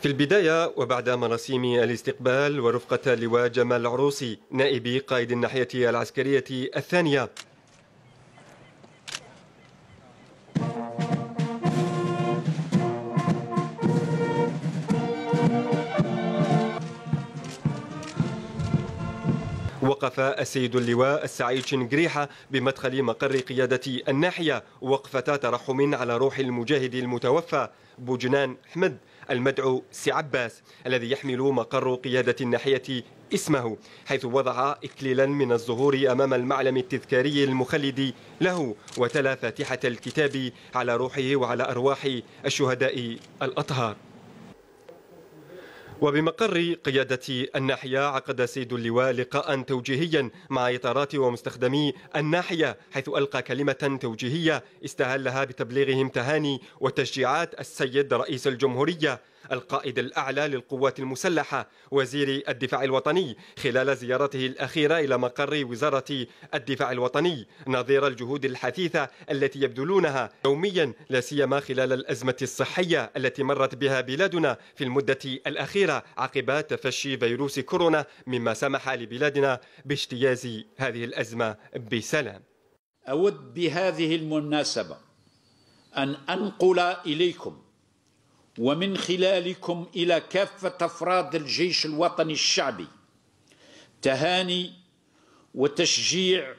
في البداية وبعد مراسيم الاستقبال ورفقة لواء جمال العروسي نائب قائد الناحية العسكرية الثانية وقف السيد اللواء السعيد شنقريحة بمدخل مقر قيادة الناحية وقفة ترحم على روح المجاهد المتوفى بوجنان حمد المدعو سي عباس الذي يحمل مقر قيادة الناحية اسمه حيث وضع إكليلا من الزهور أمام المعلم التذكاري المخلد له وتلا فاتحة الكتاب على روحه وعلى أرواح الشهداء الأطهار وبمقر قيادة الناحية عقد سيد اللواء لقاء توجيهيا مع إطارات ومستخدمي الناحية حيث ألقى كلمة توجيهية استهلها بتبليغهم تهاني وتشجيعات السيد رئيس الجمهورية القائد الأعلى للقوات المسلحة وزير الدفاع الوطني خلال زيارته الأخيرة إلى مقر وزارة الدفاع الوطني نظير الجهود الحثيثة التي يبذلونها يوميا لا سيما خلال الأزمة الصحية التي مرت بها بلادنا في المدة الأخيرة عقب تفشي فيروس كورونا مما سمح لبلادنا باجتياز هذه الأزمة بسلام أود بهذه المناسبة أن أنقل إليكم ومن خلالكم إلى كافة أفراد الجيش الوطني الشعبي تهاني وتشجيع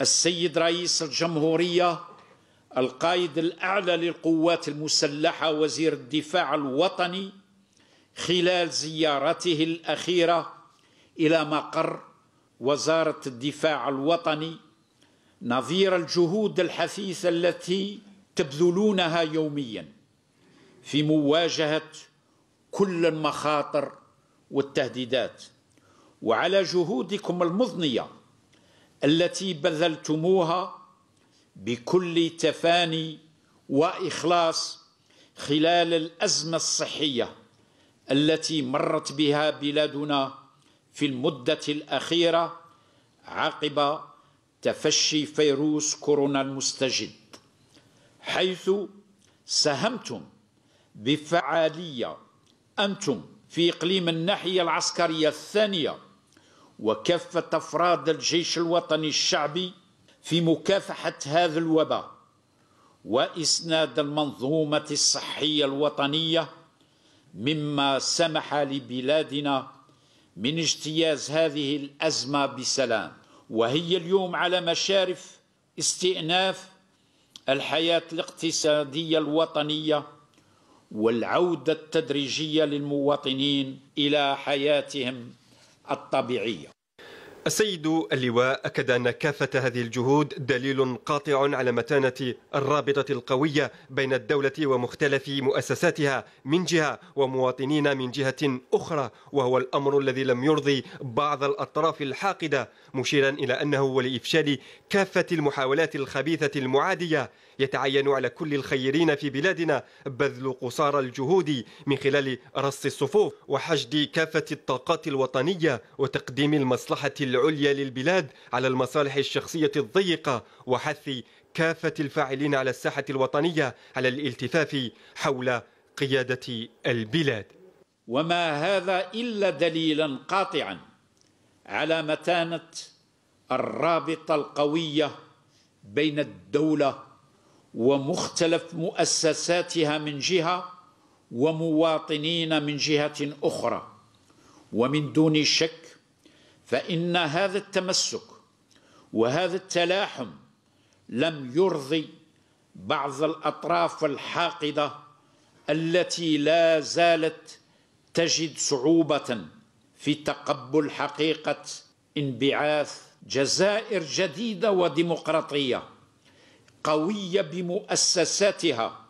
السيد رئيس الجمهورية القائد الأعلى للقوات المسلحة وزير الدفاع الوطني خلال زيارته الأخيرة إلى مقر وزارة الدفاع الوطني نظير الجهود الحثيثة التي تبذلونها يومياً في مواجهه كل المخاطر والتهديدات وعلى جهودكم المضنيه التي بذلتموها بكل تفاني واخلاص خلال الازمه الصحيه التي مرت بها بلادنا في المده الاخيره عقب تفشي فيروس كورونا المستجد حيث ساهمتم بفعالية أنتم في إقليم الناحية العسكرية الثانية وكافة أفراد الجيش الوطني الشعبي في مكافحة هذا الوباء وإسناد المنظومة الصحية الوطنية مما سمح لبلادنا من اجتياز هذه الأزمة بسلام وهي اليوم على مشارف استئناف الحياة الاقتصادية الوطنية والعوده التدريجيه للمواطنين الى حياتهم الطبيعيه السيد اللواء أكد أن كافة هذه الجهود دليل قاطع على متانة الرابطة القوية بين الدولة ومختلف مؤسساتها من جهة ومواطنين من جهة أخرى وهو الأمر الذي لم يرضي بعض الأطراف الحاقدة مشيرا إلى أنه ولإفشال كافة المحاولات الخبيثة المعادية يتعين على كل الخيرين في بلادنا بذل قصارى الجهود من خلال رص الصفوف وحشد كافة الطاقات الوطنية وتقديم المصلحة العليا للبلاد على المصالح الشخصية الضيقة وحث كافة الفاعلين على الساحة الوطنية على الالتفاف حول قيادة البلاد وما هذا إلا دليلا قاطعا على متانة الرابطة القوية بين الدولة ومختلف مؤسساتها من جهة ومواطنين من جهة أخرى ومن دون شك فإن هذا التمسك وهذا التلاحم لم يرضي بعض الأطراف الحاقدة التي لا زالت تجد صعوبة في تقبل حقيقة انبعاث جزائر جديدة وديمقراطية قوية بمؤسساتها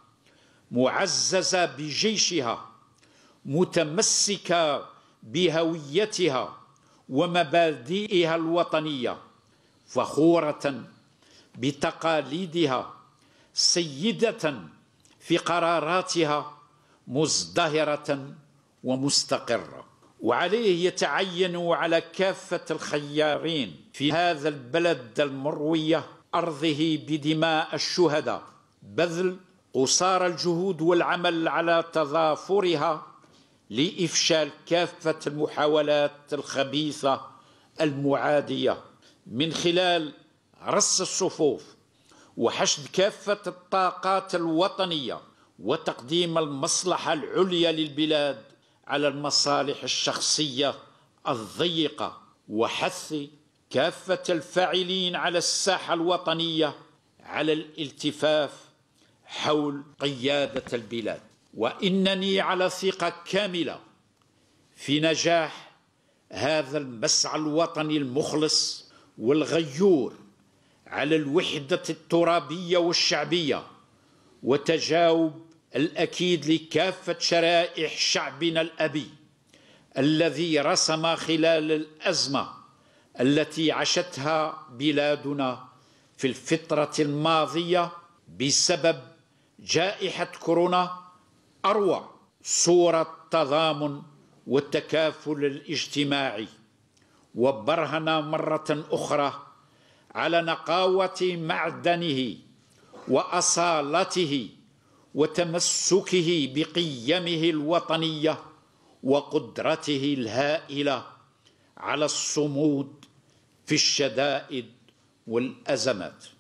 معززة بجيشها متمسكة بهويتها ومبادئها الوطنية فخورة بتقاليدها سيدة في قراراتها مزدهرة ومستقرة وعليه يتعين على كافة الخيارين في هذا البلد المروية أرضه بدماء الشهداء بذل قصارى الجهود والعمل على تضافرها لإفشال كافة المحاولات الخبيثة المعادية من خلال رص الصفوف وحشد كافة الطاقات الوطنية وتقديم المصلحة العليا للبلاد على المصالح الشخصية الضيقة وحث كافة الفاعلين على الساحة الوطنية على الالتفاف حول قيادة البلاد وإنني على ثقة كاملة في نجاح هذا المسعى الوطني المخلص والغيور على الوحدة الترابية والشعبية وتجاوب الأكيد لكافة شرائح شعبنا الأبي الذي رسم خلال الأزمة التي عاشتها بلادنا في الفترة الماضية بسبب جائحة كورونا اروع صوره تضامن والتكافل الاجتماعي وبرهن مره اخرى على نقاوه معدنه واصالته وتمسكه بقيمه الوطنيه وقدرته الهائله على الصمود في الشدائد والازمات